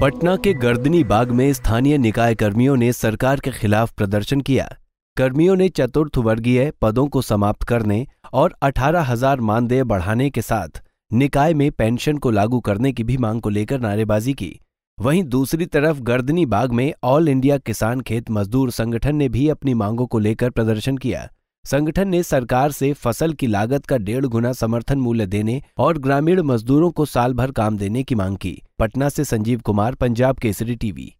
पटना के गर्दनी बाग में स्थानीय निकाय कर्मियों ने सरकार के खिलाफ प्रदर्शन किया कर्मियों ने चतुर्थ वर्गीय पदों को समाप्त करने और अठारह हजार मानदेय बढ़ाने के साथ निकाय में पेंशन को लागू करने की भी मांग को लेकर नारेबाजी की वहीं दूसरी तरफ गर्दनी बाग में ऑल इंडिया किसान खेत मजदूर संगठन ने भी अपनी मांगों को लेकर प्रदर्शन किया संगठन ने सरकार से फसल की लागत का डेढ़ गुना समर्थन मूल्य देने और ग्रामीण मजदूरों को साल भर काम देने की मांग की पटना से संजीव कुमार पंजाब केसरी टीवी